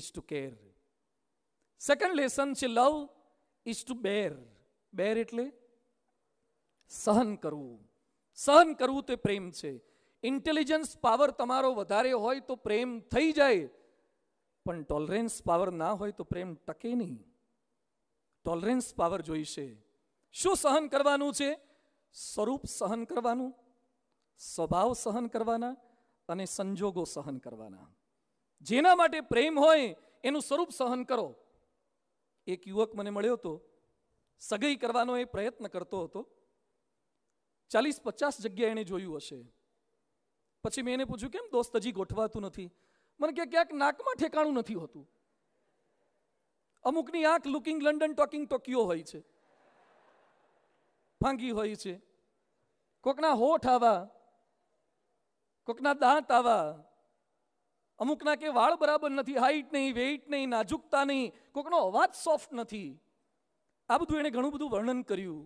is to care second lesson છે love is two બેર બેર એટલે સહન કરવું સહન કરવું તે પ્રેમ છે ઇન્ટેલિજન્સ પાવર તમારો વધારે હોય તો પ્રેમ થઈ જાય પણ ટોલરન્સ પાવર ના હોય તો પ્રેમ ટકે નહીં ટોલરન્સ પાવર જોઈશે શું સહન કરવાનું છે સ્વરૂપ સહન કરવાનું સ્વભાવ સહન કરવાના અને સંજોગો સહન કરવાના જેના માટે પ્રેમ હોય એનું સ્વરૂપ સહન કરો એક યુવક મને મળ્યો હતો સગાઈ કરવાનો એ પ્રયત્ન કરતો હતો ચાલીસ પચાસ જગ્યા એને જોયું હશે પછી મેં એને પૂછ્યું કેમ દોસ્ત હજી ગોઠવાતું નથી મને કે ક્યાંક નાકમાં ઠેકાણું નથી હોતું અમુકની આંખ લુકિંગ લંડન ટોકિંગ ટોક્યો હોય છે ફાંગી હોય છે કોકના હોઠ આવા કોકના દાંત આવા અમુકના કે વાળ બરાબર નથી હાઈટ નહીં વેઇટ નહીં નાજુકતા નહીં કોઈકનો અવાજ સોફ્ટ નથી આ બધું એણે ઘણું બધું વર્ણન કર્યું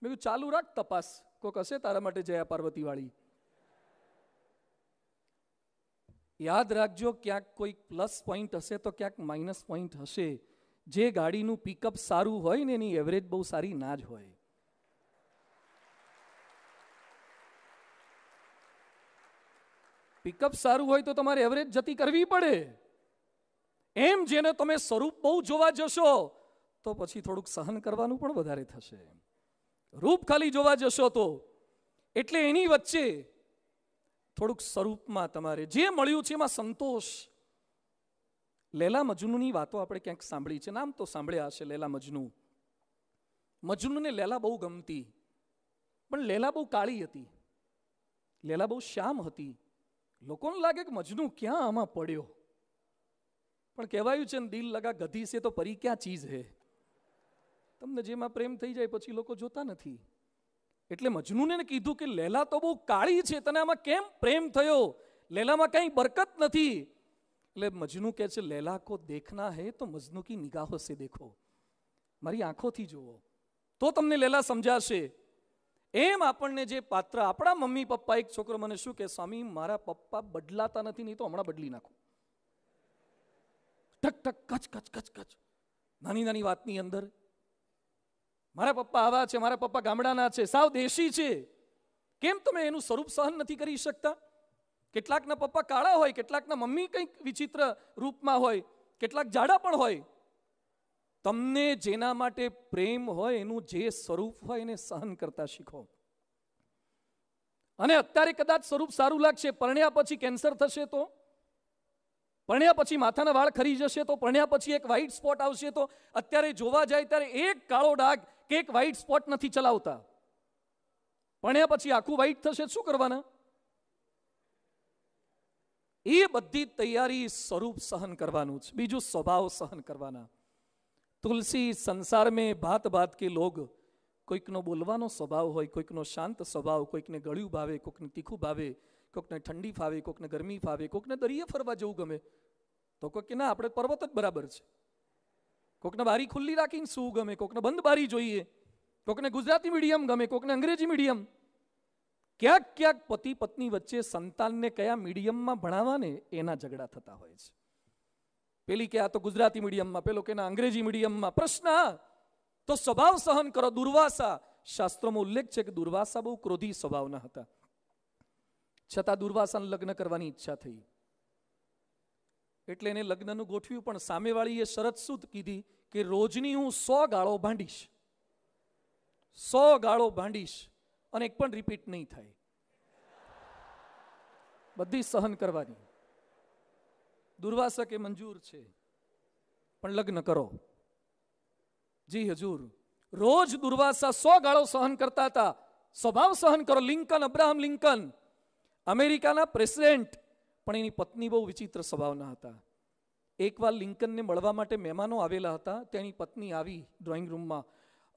મેં કીધું ચાલુ રાખ તપાસ કોઈક હશે તારા માટે જયા પાર્વતીવાળી યાદ રાખજો ક્યાંક કોઈ પ્લસ પોઈન્ટ હશે તો ક્યાંક માઇનસ પોઈન્ટ હશે જે ગાડીનું પિકઅપ સારું હોય ને એની એવરેજ બહુ સારી ના જ હોય પિકઅપ સારું હોય તો તમારે એવરેજ જતી કરવી પડે એમ જેને તમે સ્વરૂપ બહુ જોવા જશો તો પછી થોડુંક સહન કરવાનું પણ વધારે થશે રૂપ ખાલી જોવા જશો તો એટલે એની વચ્ચે થોડુંક સ્વરૂપમાં તમારે જે મળ્યું છે એમાં સંતોષ લેલા મજનુની વાતો આપણે ક્યાંક સાંભળી છે નામ તો સાંભળ્યા હશે લેલા મજનુ મજનુને લેલા બહુ ગમતી પણ લેલા બહુ કાળી હતી લેલા બહુ શ્યામ હતી લોકોને લાગે કે મજનુ ક્યાં આમાં પડ્યો પણ કહેવાયું છે ને દિલ લગા ગધી છે તો પરી ક્યાં ચીજ હે તમને જેમાં પ્રેમ થઈ જાય પછી લોકો જોતા નથી એટલે મજનુને કીધું કે લેલા તો બહુ કાળી છે તને આમાં કેમ પ્રેમ થયો લેલામાં કંઈ બરકત નથી એટલે મજનુ કહે છે લેલા કો દેખના હે તો મજનુ કી નિગાહો સે દેખો મારી આંખોથી જુઓ તો તમને લેલા સમજાશે એમ આપણને જે પાત્ર આપણા મમ્મી પપ્પા એક છોકરો મને શું કે સ્વામી મારા પપ્પા બદલાતા નથી નહીં તો હમણાં બદલી નાખું ટક ટક કચ કચ કચ કચ નાની નાની વાતની અંદર મારા પપ્પા આવા છે મારા પપ્પા ગામડાના છે સાવ દેશી છે કેમ તમે એનું સ્વરૂપ સહન નથી કરી શકતા કેટલાકના પપ્પા કાળા હોય કેટલાકના મમ્મી કંઈક વિચિત્ર રૂપમાં હોય કેટલાક જાડા પણ હોય તમને જેના માટે પ્રેમ હોય એનું જે સ્વરૂપ હોય એને સહન કરતા શીખો અને અત્યારે કદાચ સ્વરૂપ સારું લાગશે પરણ્યા પછી કેન્સર થશે તો પરણ્યા પછી માથાના વાળ ખરી જશે તો પરણ્યા પછી એક વ્હાઇટ સ્પોટ આવશે તો અત્યારે જોવા જાય ત્યારે એક કાળો ડાઘ કે એક વ્હાઇટ સ્પોટ નથી ચલાવતા પરણ્યા પછી આખું વ્હાઇટ થશે શું કરવાના એ બધી તૈયારી સ્વરૂપ સહન કરવાનું છે બીજું સ્વભાવ સહન કરવાના તુલસી સંસાર મેં ભાત ભાત કે લોગ કોઈકનો બોલવાનો સ્વભાવ હોય કોઈકનો શાંત સ્વભાવ કોઈકને ગળ્યું ભાવે કોઈકને તીખું ભાવે કોઈકને ઠંડી ફાવે કોઈકને ગરમી ફાવે કોઈકને દરિયે ફરવા જવું ગમે તો કે ના આપણે પર્વત જ બરાબર છે કોઈકને બારી ખુલ્લી રાખીને શું ગમે કોઈકને બંધ બારી જોઈએ કોઈકને ગુજરાતી મીડિયમ ગમે કોઈકને અંગ્રેજી મીડિયમ ક્યાંક ક્યાંક પતિ પત્ની વચ્ચે સંતાનને કયા મીડિયમમાં ભણાવવાને એના ઝઘડા થતા હોય છે પેલી કે આ તો ગુજરાતી મીડિયમમાં પેલો કે ના અંગ્રેજી મીડિયમમાં પ્રશ્ન તો સ્વભાવ સહન કરો દુર્વાસા શાસ્ત્રોમાં ઉલ્લેખ છે કે દુર્વાસા બહુ ક્રોધી સ્વભાવના હતા છતાં દુર્વાસાને લગ્ન કરવાની ઈચ્છા થઈ એટલે એને લગ્નનું ગોઠવ્યું પણ સામેવાળીએ શરત શું કીધી કે રોજની હું સો ગાળો ભાંડીશ સો ગાળો ભાંડીશ અને એક પણ રિપીટ નહીં થાય બધી સહન કરવાની દુર્વાસા કે મંજૂર છે પણ લગ્ન કરો જી હજુર રોજ દુર્વાસા સો ગાળો સહન કરતા હતા સ્વભાવ સહન કરો લિંકન અબ્રાહમ લિંકન અમેરિકાના પ્રેસિડેન્ટ પણ એની પત્ની બહુ વિચિત્ર સ્વભાવના હતા એકવાર લિંકનને મળવા માટે મહેમાનો આવેલા હતા તેની પત્ની આવી ડ્રોઈંગ રૂમમાં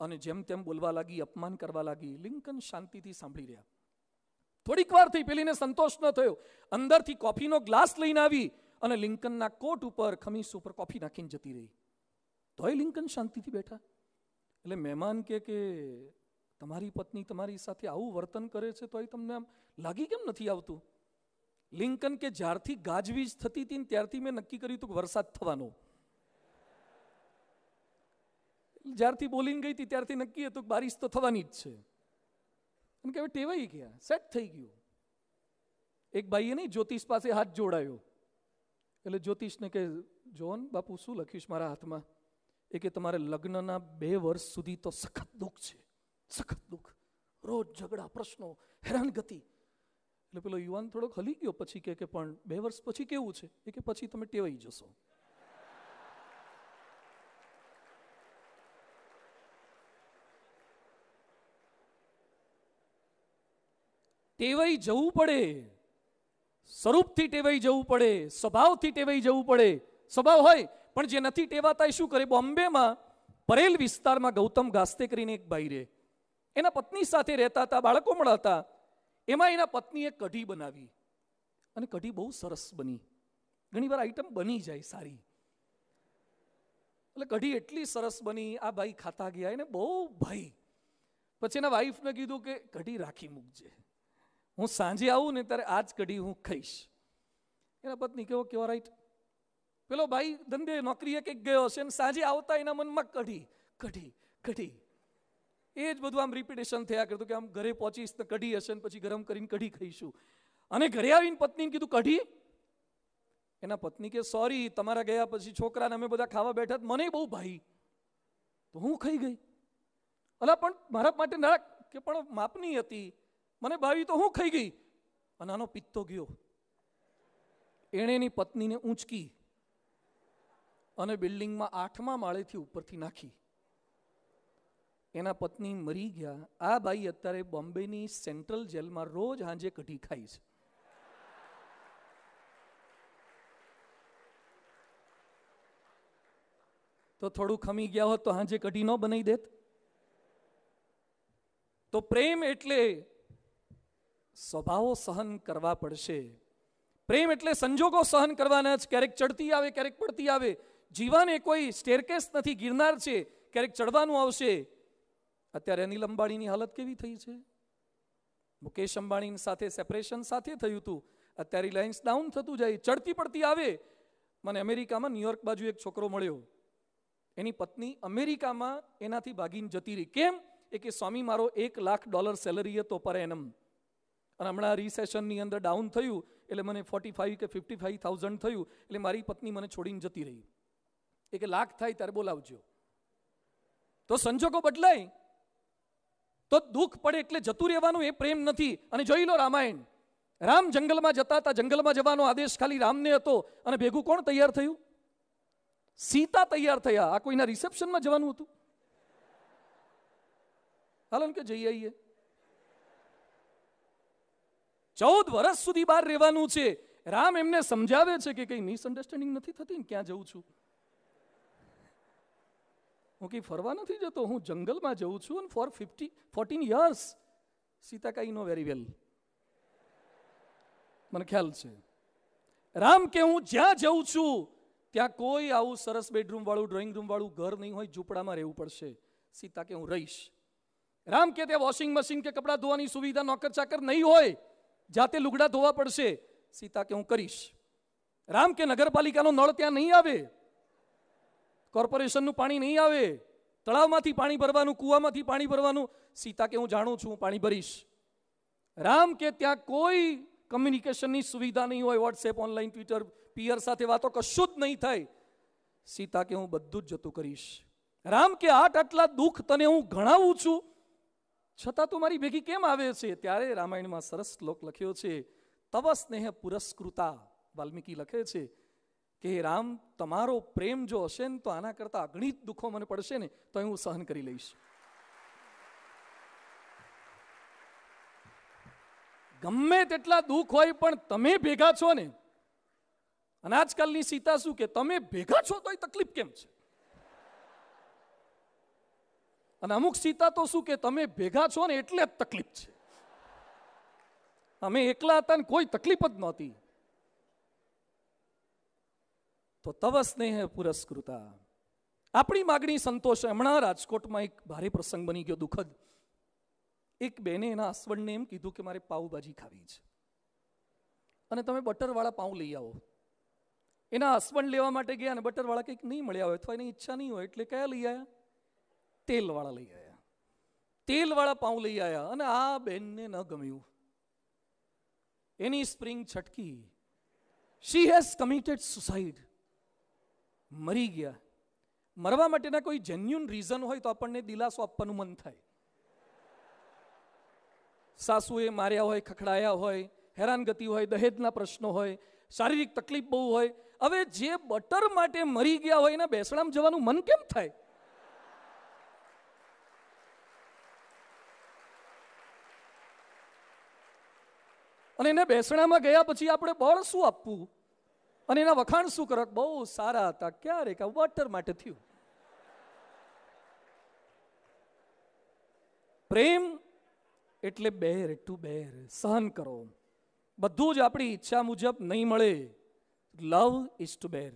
અને જેમ તેમ બોલવા લાગી અપમાન કરવા લાગી લિંકન શાંતિથી સાંભળી રહ્યા થોડીક વારથી પેલીને સંતોષ ન થયો અંદરથી કોફીનો ગ્લાસ લઈને આવી અને લિંકનના કોટ ઉપર ખમીસ ઉપર કોફી નાખીને જતી રહી તોય લિંકન શાંતિથી બેઠા એટલે મહેમાન કે કે તમારી પત્ની તમારી સાથે આવું વર્તન કરે છે તોય તમને આમ લાગી કેમ નથી આવતું લિંકન કે જ્યારથી ગાજવીજ થતી હતી ને ત્યારથી મેં નક્કી કર્યું હતું કે વરસાદ થવાનો જ્યારથી બોલીને ગઈ હતી ત્યારથી નક્કી હતું કે બારિશ તો થવાની જ છે એમ કે હવે ટેવાઈ ગયા સેટ થઈ ગયું એક ભાઈએ નહીં જ્યોતિષ પાસે હાથ જોડાયો એટલે જ્યોતિષને કે જોન બાપુ શું લખીશ મારા હાથમાં એ કે તમારે લગ્નના બે વર્ષ સુધી તો સખત દુઃખ છે સખત દુઃખ રોજ ઝઘડા પ્રશ્નો હેરાનગતિ એટલે પેલો યુવાન થોડોક હલી ગયો પછી કે પણ બે વર્ષ પછી કેવું છે એ કે પછી તમે ટેવાઈ જશો ટેવાઈ જવું પડે સ્વરૂપથી ટેવાઈ જવું પડે સ્વભાવથી ટેવાઈ જવું પડે સ્વભાવ હોય પણ જે નથી ટેવાતા એ શું કરે બોમ્બેમાં પરેલ વિસ્તારમાં ગૌતમ ગાસ્તે કરીને એક ભાઈ રહે એના પત્ની સાથે રહેતા હતા બાળકો મળતા એમાં એના પત્નીએ કઢી બનાવી અને કઢી બહુ સરસ બની ઘણીવાર આઈટમ બની જાય સારી એટલે કઢી એટલી સરસ બની આ ભાઈ ખાતા ગયા એને બહુ ભાઈ પછી એના વાઈફને કીધું કે કઢી રાખી મૂકજે હું સાંજે આવું ને ત્યારે આ જ કઢી હું ખાઈશ એના પત્ની કેવો કેવો રાઈટ પેલો ભાઈ ધંધે નોકરીએ કંઈક ગયો હશે ને સાંજે આવતા એના મનમાં કઢી કઢી કઢી એ જ બધું આમ રિપીટેશન થયા કરતું કે આમ ઘરે પહોંચીશ તો કઢી હશે ને પછી ગરમ કરીને કઢી ખાઈશું અને ઘરે આવીને પત્નીને કીધું કઢી એના પત્ની કે સોરી તમારા ગયા પછી છોકરાને અમે બધા ખાવા બેઠા મને બહુ ભાઈ તો હું ખાઈ ગઈ અલા પણ મારા માટે ના કે પણ માપની હતી મને બાવી તો હું ખાઈ ગઈ અને આનો પિત્તો ગયો એણે એની પત્નીને ઊંચકી અને બિલ્ડિંગમાં આઠમા માળેથી ઉપરથી નાખી એના પત્ની મરી ગયા આ બાઈ અત્યારે બોમ્બેની સેન્ટ્રલ જેલમાં રોજ હાંજે કઢી ખાય છે તો થોડું ખમી ગયા હોત તો હાંજે કઢી ન બનાવી દેત તો પ્રેમ એટલે સ્વભાવો સહન કરવા પડશે પ્રેમ એટલે સંજોગો સહન કરવાના જ ક્યારેક ચડતી આવે ક્યારેક પડતી આવે જીવાને કોઈ સ્ટેરકેસ નથી ગિરનાર છે ક્યારેક ચડવાનું આવશે અત્યારે અનિલ અંબાણીની હાલત કેવી થઈ છે મુકેશ અંબાણીની સાથે સેપરેશન સાથે થયું હતું અત્યારે રિલાયન્સ ડાઉન થતું જાય ચડતી પડતી આવે મને અમેરિકામાં ન્યુયોર્ક બાજુ એક છોકરો મળ્યો એની પત્ની અમેરિકામાં એનાથી ભાગીને જતી રહી કેમ એ કે સ્વામી મારો એક લાખ ડોલર સેલરી હતો પર એનમ અને હમણાં રિસેશનની અંદર ડાઉન થયું એટલે મને ફોર્ટી ફાઇવ કે ફિફ્ટી ફાઇવ થાઉઝન્ડ થયું એટલે મારી પત્ની મને છોડીને જતી રહી એક લાખ થાય ત્યારે બોલાવજો તો સંજોગો બદલાય તો દુઃખ પડે એટલે જતું રહેવાનું એ પ્રેમ નથી અને જોઈ લો રામાયણ રામ જંગલમાં જતા હતા જંગલમાં જવાનો આદેશ ખાલી રામને હતો અને ભેગું કોણ તૈયાર થયું સીતા તૈયાર થયા આ કોઈના રિસેપ્શનમાં જવાનું હતું હાલો કે જઈ આવીએ ચૌદ વર્ષ સુધી બહાર રહેવાનું છે રામ એમને સમજાવે છે કે કંઈ મિસઅન્ડરસ્ટેન્ડિંગ નથી થતી ને ક્યાં જઉં છું હું કંઈ ફરવા નથી જતો હું જંગલમાં જઉં છું અને four fifty fourteen years Sita કાઈ નો વેરી વેલ મને ખ્યાલ છે રામ કે હું જ્યાં જઉં છું ત્યાં કોઈ આવું સરસ બેડરૂમવાળું ડ્રોઈંગ રૂમવાળું ઘર નહીં હોય ઝૂંપડામાં રહેવું પડશે સીતા કે હું રહીશ રામ કે ત્યાં વોશિંગ મશીન કે કપડાં ધોવાની સુવિધા નોકર ચાકર નહીં હોય જાતે લુગડા ધોવા પડશે સીતા કે હું કરીશ રામ કે નગરપાલિકાનો નળ ત્યાં નહીં આવે કોર્પોરેશનનું પાણી નહીં આવે તળાવમાંથી પાણી ભરવાનું કૂવામાંથી પાણી ભરવાનું સીતા કે હું જાણું છું હું પાણી ભરીશ રામ કે ત્યાં કોઈ કમ્યુનિકેશનની સુવિધા નહીં હોય વોટ્સએપ ઓનલાઈન ટ્વિટર પિયર સાથે વાતો કશું જ નહીં થાય સીતા કે હું બધું જ જતું કરીશ રામ કે આટ આટલા દુઃખ તને હું ગણાવું છું છતાં તું મારી ભેગી કેમ આવે છે ત્યારે રામાયણમાં સરસ શ્લોક લખ્યો છે તવ સ્નેહ પુરસ્કૃતા વાલ્મીકી લખે છે કે રામ તમારો પ્રેમ જો હશે ને તો આના કરતાં અગણિત દુઃખો મને પડશે ને તો હું સહન કરી લઈશ ગમે તેટલા દુઃખ હોય પણ તમે ભેગા છો ને અને આજકાલની સીતા શું કે તમે ભેગા છો તો એ તકલીફ કેમ છે અને અમુક સીતા તો શું કે તમે ભેગા છો ને એટલે જ તકલીફ છે અમે એકલા હતા ને કોઈ તકલીફ જ નહોતી તો તવ સ્નેહ પુરસ્કૃતા આપણી માગણી સંતોષ હમણાં રાજકોટમાં એક ભારે પ્રસંગ બની ગયો દુઃખદ એક બેને એના આસવણને એમ કીધું કે મારે પાઉભાજી ખાવી છે અને તમે બટરવાળા પાઉં લઈ આવો એના હસબન્ડ લેવા માટે ગયા અને બટરવાળા કંઈક નહીં મળ્યા હોય અથવા એની ઈચ્છા નહીં હોય એટલે કયા લઈ આવ્યા તેલવાળા લઈ આવ્યા તેલવાળા પાઉં લઈ આવ્યા અને આ બેનને ન ગમ્યું એની સ્પ્રિંગ છટકી શી હેઝ કમિટેડ સુસાઇડ મરી ગયા મરવા માટેના કોઈ જેન્યુન રીઝન હોય તો આપણને દિલાસો આપવાનું મન થાય સાસુએ માર્યા હોય ખખડાયા હોય હેરાનગતિ હોય દહેજના પ્રશ્નો હોય શારીરિક તકલીફ બહુ હોય હવે જે બટર માટે મરી ગયા હોય એના બેસણામાં જવાનું મન કેમ થાય અને એને બેસણામાં ગયા પછી આપણે બળ શું આપવું અને એના વખાણ શું કરક બહુ સારા હતા ક્યારેક આ વોટર માટે થયું પ્રેમ એટલે બેર ટુ બેર સહન કરો બધું જ આપણી ઈચ્છા મુજબ નહીં મળે લવ ઇઝ ટુ બેર